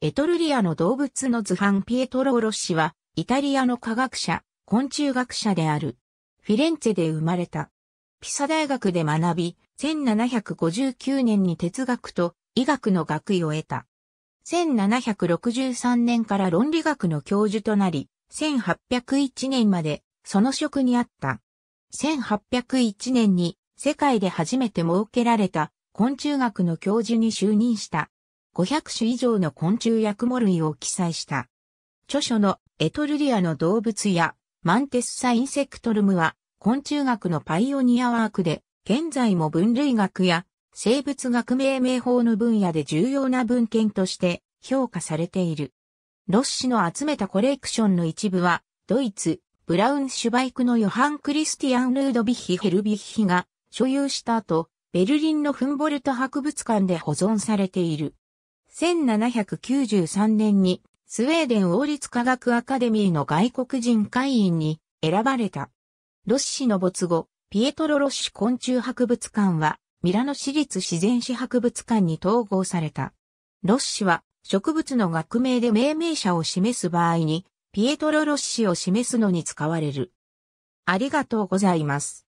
エトルリアの動物の図版ピエトロ・オロッシは、イタリアの科学者、昆虫学者である。フィレンツェで生まれた。ピサ大学で学び、1759年に哲学と医学の学位を得た。1763年から論理学の教授となり、1801年までその職にあった。1801年に世界で初めて設けられた昆虫学の教授に就任した。500種以上の昆虫や雲類を記載した。著書のエトルリアの動物やマンテッサインセクトルムは昆虫学のパイオニアワークで現在も分類学や生物学命名法の分野で重要な文献として評価されている。ロッシの集めたコレクションの一部はドイツ、ブラウンシュバイクのヨハン・クリスティアン・ルードビッヒ・ヘルビッヒが所有した後、ベルリンのフンボルト博物館で保存されている。1793年にスウェーデン王立科学アカデミーの外国人会員に選ばれた。ロッシの没後、ピエトロ・ロッシ昆虫博物館はミラノ市立自然史博物館に統合された。ロッシは植物の学名で命名者を示す場合にピエトロ・ロッシを示すのに使われる。ありがとうございます。